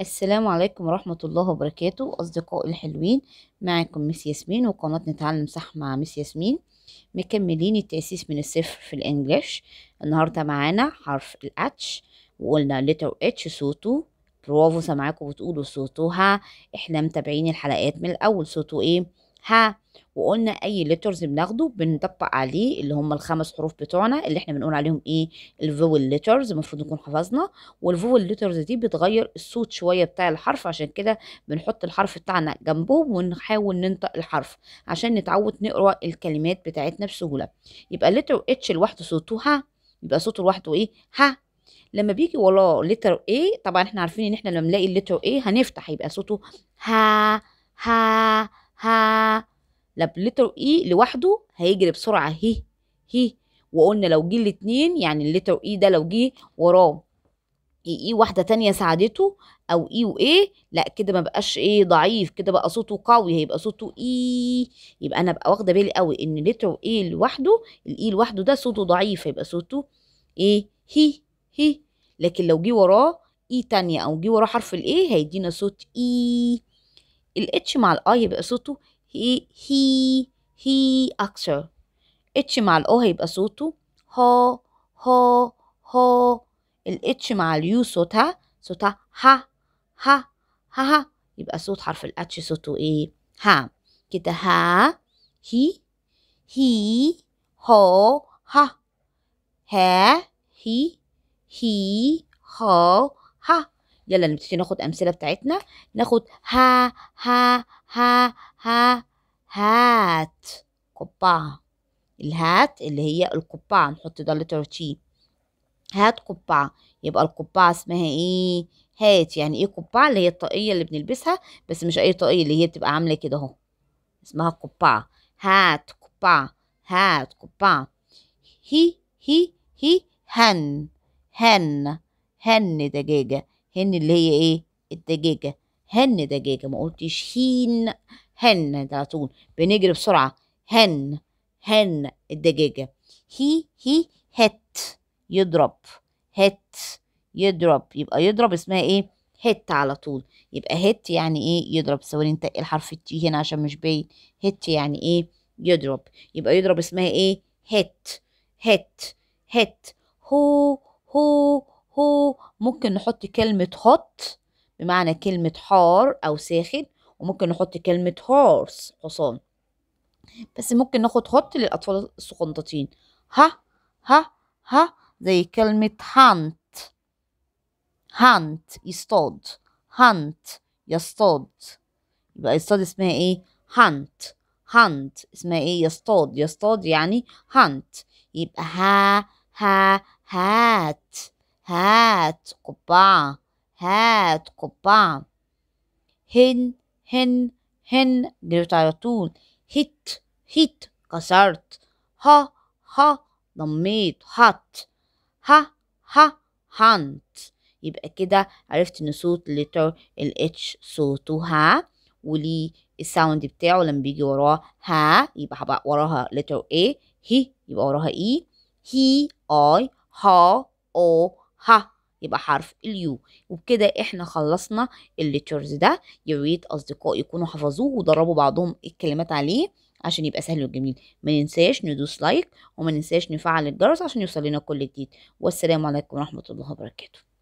السلام عليكم ورحمة الله وبركاته أصدقائي الحلوين معكم ميس ياسمين وقناة نتعلم صح مع ميس ياسمين مكملين التأسيس من الصفر في الإنجليش النهاردة معانا حرف الاتش وقلنا لتر اتش صوته برافو سامعاكم بتقولوا صوتها احنا متابعين الحلقات من الأول صوته ايه ها وقلنا اي ليترز بناخده بنطبق عليه اللي هم الخمس حروف بتوعنا اللي احنا بنقول عليهم ايه الفول ليترز المفروض نكون حفظنا والفول ليترز دي بتغير الصوت شويه بتاع الحرف عشان كده بنحط الحرف بتاعنا جنبه ونحاول ننطق الحرف عشان نتعود نقرا الكلمات بتاعتنا بسهوله يبقى لتر اتش لوحده صوته ها يبقى صوته لوحده ايه ها لما بيجي وراه لتر ايه طبعا احنا عارفين ان احنا لما نلاقي اللتر ايه هنفتح يبقى صوته ها ها ها لب لتر اي لوحده هيجري بسرعه هي هي وقلنا لو جه الاتنين يعني اللتر اي e ده لو جه وراه اي اي واحده تانية ساعدته او اي e وايه لا كده ما بقاش ايه ضعيف كده بقى صوته قوي هيبقى صوته اي e. يبقى انا بقى واخده بالي قوي ان لتر اي لوحده الاي لوحده ده صوته ضعيف هيبقى صوته ايه هي هي لكن لو جه وراه اي تانية او جه وراه حرف الايه هيدينا صوت اي الاتش مع الاي يبقى صوته هي هي هي اكثر اتش مع الاو هيبقى صوته ها ها ها الاتش مع اليو صوتها صوتها ها ها ها ها يبقى صوت حرف الاتش صوته ايه ها كده ها هي هي هو ها ها هي هي هو ها يلا نبتدي ناخد امثله بتاعتنا ناخد ها ها ها ها هات قبعه الهات اللي هي القبعه نحط ده لتر تي هات قبعه يبقى القبعه اسمها ايه هات يعني ايه قبعه اللي هي الطاقيه اللي بنلبسها بس مش اي طاقيه اللي هي بتبقى عامله كده اهو اسمها قبعه هات قبعه هات قبعه هي هي هي هن هن هن دجاجه هن اللي هي ايه الدجاجه هن دجاجه ما قلتش هين هن ده على طول بنجري بسرعه هن هن الدجاجه هي هي هت يضرب هت يضرب يبقى يضرب اسمها ايه هت على طول يبقى هت يعني ايه يضرب ثواني انت إيه الحرف التي هنا عشان مش باين هت يعني ايه يضرب يبقى يضرب اسمها ايه هت هت هت هو هو هو ممكن نحط كلمة hot بمعنى كلمة حار أو ساخن وممكن نحط كلمة horse حصان بس ممكن ناخد hot للأطفال الصغنططين ها ها ها زي كلمة hunt hunt يصطاد hunt يصطاد يبقى يصطاد اسمها ايه hunt hunt اسمها ايه يصطاد يصطاد يعني hunt يبقى ها ها هات هات قبعة هات قبعة هن هن هن جريت على طول هت هت كسرت ها ها ضميت هت ها ها هانت يبقى كده عرفت ان صوت لتر الاتش صوته ها وليه الساوند بتاعه لما بيجي وراه ها يبقى هبقى وراها لتر A هي يبقى وراها E هي I ها أو ها يبقى حرف اليو وبكده احنا خلصنا الليترز ده يا ريت اصدقائي يكونوا حفظوه ودربوا بعضهم الكلمات عليه عشان يبقى سهل وجميل ما ننساش ندوس لايك وما ننساش نفعل الجرس عشان يوصل لنا كل جديد والسلام عليكم ورحمه الله وبركاته